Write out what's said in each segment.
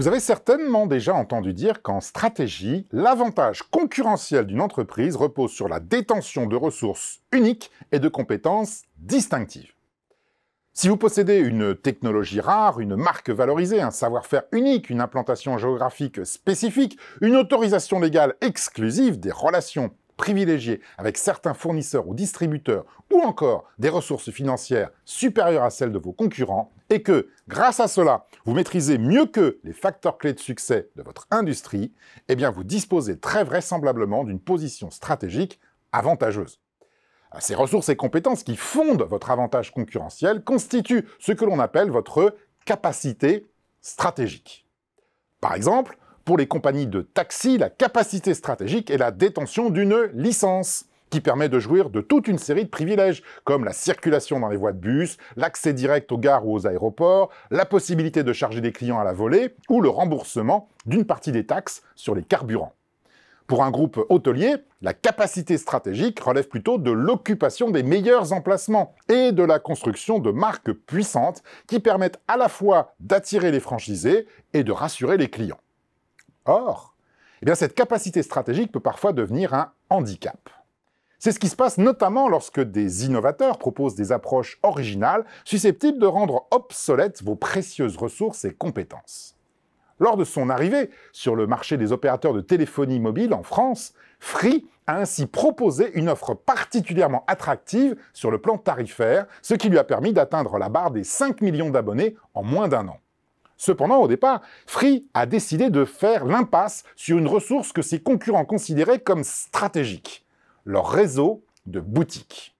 Vous avez certainement déjà entendu dire qu'en stratégie, l'avantage concurrentiel d'une entreprise repose sur la détention de ressources uniques et de compétences distinctives. Si vous possédez une technologie rare, une marque valorisée, un savoir-faire unique, une implantation géographique spécifique, une autorisation légale exclusive, des relations Privilégié avec certains fournisseurs ou distributeurs ou encore des ressources financières supérieures à celles de vos concurrents et que, grâce à cela, vous maîtrisez mieux que les facteurs clés de succès de votre industrie, eh bien vous disposez très vraisemblablement d'une position stratégique avantageuse. Ces ressources et compétences qui fondent votre avantage concurrentiel constituent ce que l'on appelle votre capacité stratégique. Par exemple, pour les compagnies de taxi la capacité stratégique est la détention d'une licence qui permet de jouir de toute une série de privilèges, comme la circulation dans les voies de bus, l'accès direct aux gares ou aux aéroports, la possibilité de charger des clients à la volée, ou le remboursement d'une partie des taxes sur les carburants. Pour un groupe hôtelier, la capacité stratégique relève plutôt de l'occupation des meilleurs emplacements et de la construction de marques puissantes qui permettent à la fois d'attirer les franchisés et de rassurer les clients. Or, eh bien, cette capacité stratégique peut parfois devenir un handicap. C'est ce qui se passe notamment lorsque des innovateurs proposent des approches originales susceptibles de rendre obsolètes vos précieuses ressources et compétences. Lors de son arrivée sur le marché des opérateurs de téléphonie mobile en France, Free a ainsi proposé une offre particulièrement attractive sur le plan tarifaire, ce qui lui a permis d'atteindre la barre des 5 millions d'abonnés en moins d'un an. Cependant, au départ, Free a décidé de faire l'impasse sur une ressource que ses concurrents considéraient comme stratégique, leur réseau de boutiques.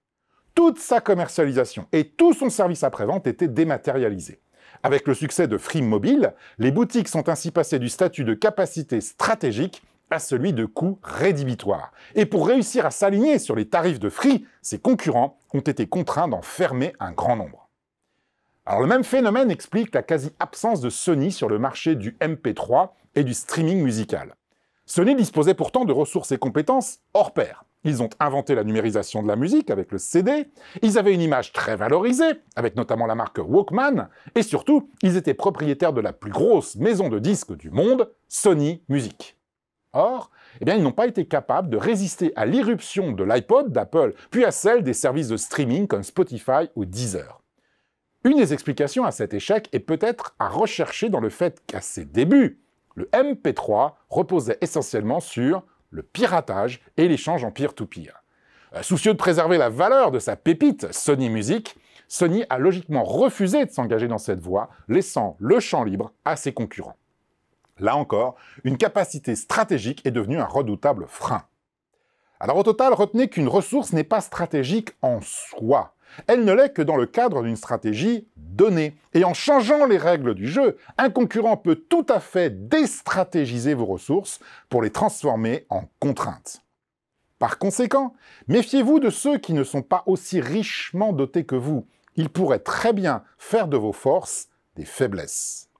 Toute sa commercialisation et tout son service après-vente étaient dématérialisés. Avec le succès de Free Mobile, les boutiques sont ainsi passées du statut de capacité stratégique à celui de coût rédhibitoire. Et pour réussir à s'aligner sur les tarifs de Free, ses concurrents ont été contraints d'en fermer un grand nombre le même phénomène explique la quasi-absence de Sony sur le marché du MP3 et du streaming musical. Sony disposait pourtant de ressources et compétences hors pair. Ils ont inventé la numérisation de la musique avec le CD, ils avaient une image très valorisée, avec notamment la marque Walkman, et surtout, ils étaient propriétaires de la plus grosse maison de disques du monde, Sony Music. Or, eh bien, ils n'ont pas été capables de résister à l'irruption de l'iPod d'Apple, puis à celle des services de streaming comme Spotify ou Deezer. Une des explications à cet échec est peut-être à rechercher dans le fait qu'à ses débuts, le MP3 reposait essentiellement sur le piratage et l'échange en peer-to-peer. Euh, soucieux de préserver la valeur de sa pépite Sony Music, Sony a logiquement refusé de s'engager dans cette voie, laissant le champ libre à ses concurrents. Là encore, une capacité stratégique est devenue un redoutable frein. Alors au total, retenez qu'une ressource n'est pas stratégique en soi, elle ne l'est que dans le cadre d'une stratégie donnée. Et en changeant les règles du jeu, un concurrent peut tout à fait déstratégiser vos ressources pour les transformer en contraintes. Par conséquent, méfiez-vous de ceux qui ne sont pas aussi richement dotés que vous. Ils pourraient très bien faire de vos forces des faiblesses.